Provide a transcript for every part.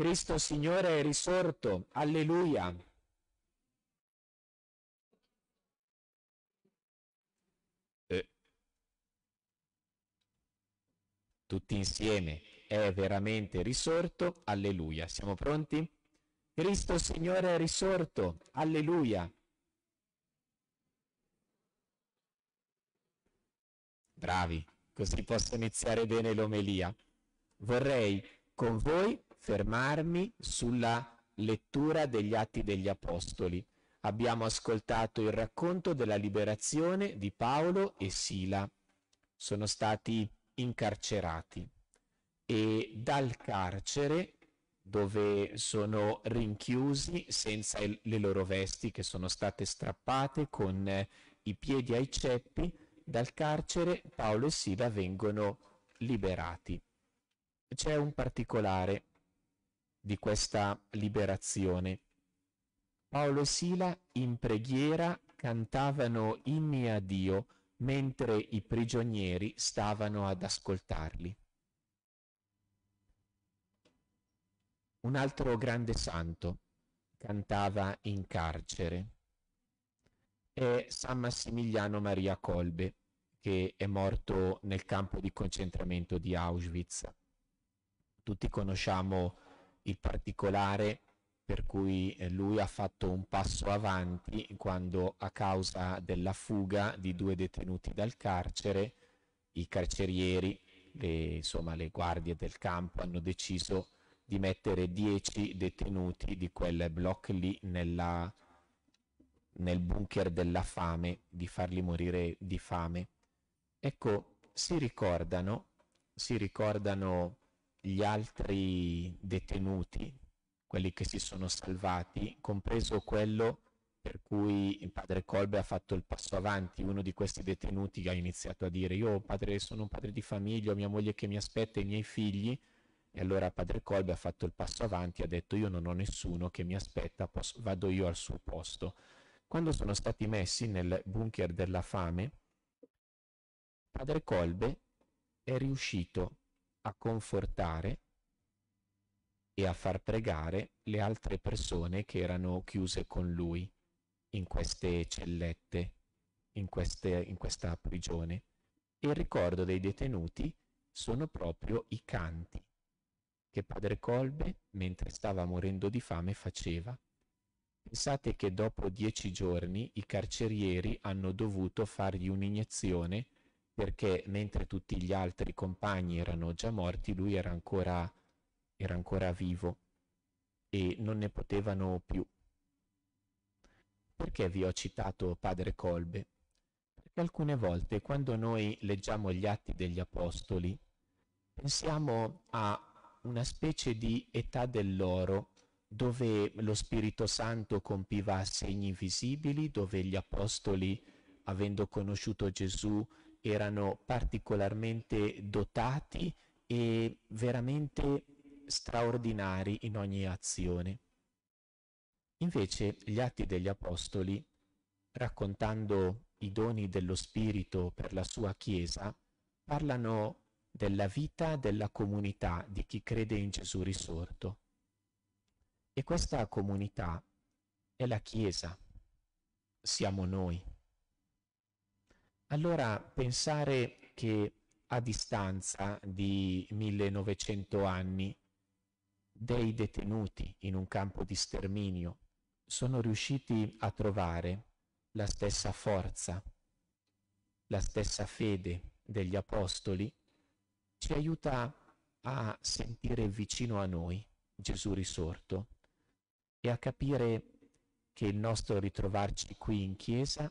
Cristo Signore è risorto, alleluia. Eh. Tutti insieme è veramente risorto, alleluia. Siamo pronti? Cristo Signore è risorto, alleluia. Bravi, così posso iniziare bene l'omelia. Vorrei con voi fermarmi sulla lettura degli Atti degli Apostoli. Abbiamo ascoltato il racconto della liberazione di Paolo e Sila. Sono stati incarcerati e dal carcere dove sono rinchiusi senza il, le loro vesti che sono state strappate con eh, i piedi ai ceppi, dal carcere Paolo e Sila vengono liberati. C'è un particolare di questa liberazione. Paolo e Sila in preghiera cantavano inni a Dio mentre i prigionieri stavano ad ascoltarli. Un altro grande santo cantava in carcere è San Massimiliano Maria Kolbe che è morto nel campo di concentramento di Auschwitz. Tutti conosciamo il particolare per cui eh, lui ha fatto un passo avanti quando a causa della fuga di due detenuti dal carcere, i carcerieri, le, insomma, le guardie del campo hanno deciso di mettere dieci detenuti di quel blocco lì nella, nel bunker della fame, di farli morire di fame. Ecco, si ricordano, si ricordano gli altri detenuti, quelli che si sono salvati, compreso quello per cui il padre Colbe ha fatto il passo avanti, uno di questi detenuti che ha iniziato a dire io padre, sono un padre di famiglia, ho mia moglie che mi aspetta, i miei figli, e allora padre Colbe ha fatto il passo avanti, ha detto io non ho nessuno che mi aspetta, posso, vado io al suo posto. Quando sono stati messi nel bunker della fame, padre Colbe è riuscito a confortare e a far pregare le altre persone che erano chiuse con lui in queste cellette, in, queste, in questa prigione. E il ricordo dei detenuti sono proprio i canti che padre Colbe, mentre stava morendo di fame, faceva. Pensate che dopo dieci giorni i carcerieri hanno dovuto fargli un'iniezione perché mentre tutti gli altri compagni erano già morti, lui era ancora, era ancora vivo e non ne potevano più. Perché vi ho citato Padre Colbe? Perché alcune volte quando noi leggiamo gli atti degli Apostoli, pensiamo a una specie di età dell'oro dove lo Spirito Santo compiva segni visibili, dove gli Apostoli, avendo conosciuto Gesù, erano particolarmente dotati e veramente straordinari in ogni azione. Invece gli Atti degli Apostoli, raccontando i doni dello Spirito per la sua Chiesa, parlano della vita della comunità di chi crede in Gesù risorto. E questa comunità è la Chiesa, siamo noi. Allora pensare che a distanza di 1900 anni dei detenuti in un campo di sterminio sono riusciti a trovare la stessa forza, la stessa fede degli apostoli, ci aiuta a sentire vicino a noi Gesù risorto e a capire che il nostro ritrovarci qui in chiesa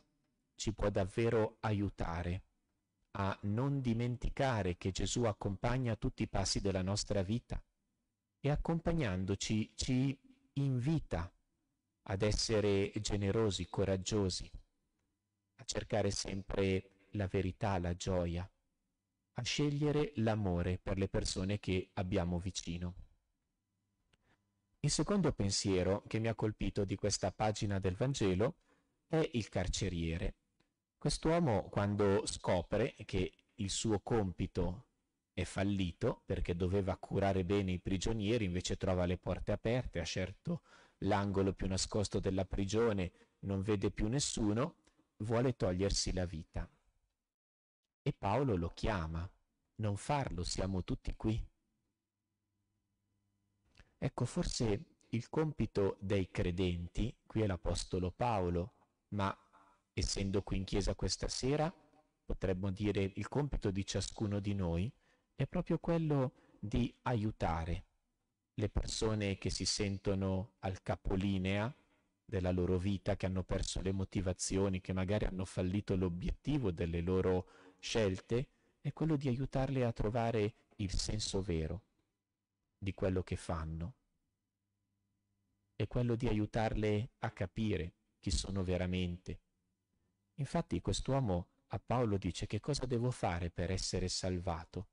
ci può davvero aiutare a non dimenticare che Gesù accompagna tutti i passi della nostra vita e accompagnandoci ci invita ad essere generosi, coraggiosi, a cercare sempre la verità, la gioia, a scegliere l'amore per le persone che abbiamo vicino. Il secondo pensiero che mi ha colpito di questa pagina del Vangelo è il carceriere. Quest'uomo quando scopre che il suo compito è fallito perché doveva curare bene i prigionieri, invece trova le porte aperte, ha scelto l'angolo più nascosto della prigione, non vede più nessuno, vuole togliersi la vita. E Paolo lo chiama, non farlo, siamo tutti qui. Ecco, forse il compito dei credenti, qui è l'Apostolo Paolo, ma essendo qui in chiesa questa sera, potremmo dire il compito di ciascuno di noi è proprio quello di aiutare le persone che si sentono al capolinea della loro vita, che hanno perso le motivazioni, che magari hanno fallito l'obiettivo delle loro scelte, è quello di aiutarle a trovare il senso vero di quello che fanno, è quello di aiutarle a capire chi sono veramente, Infatti quest'uomo a Paolo dice che cosa devo fare per essere salvato.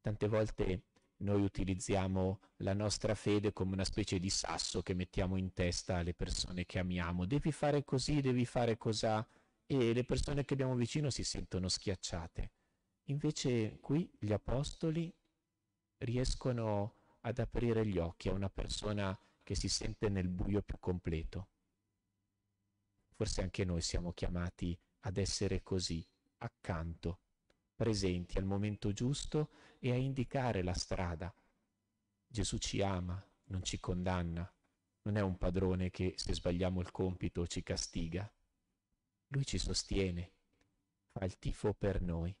Tante volte noi utilizziamo la nostra fede come una specie di sasso che mettiamo in testa alle persone che amiamo. Devi fare così, devi fare cosà. E le persone che abbiamo vicino si sentono schiacciate. Invece qui gli apostoli riescono ad aprire gli occhi a una persona che si sente nel buio più completo forse anche noi siamo chiamati ad essere così, accanto, presenti al momento giusto e a indicare la strada. Gesù ci ama, non ci condanna, non è un padrone che se sbagliamo il compito ci castiga. Lui ci sostiene, fa il tifo per noi.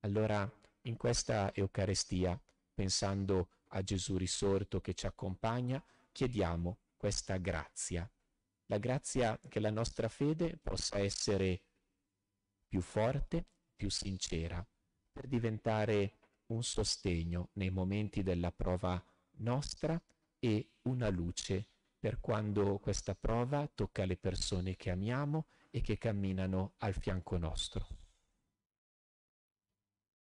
Allora, in questa Eucarestia, pensando a Gesù risorto che ci accompagna, chiediamo questa grazia la grazia che la nostra fede possa essere più forte, più sincera, per diventare un sostegno nei momenti della prova nostra e una luce per quando questa prova tocca le persone che amiamo e che camminano al fianco nostro.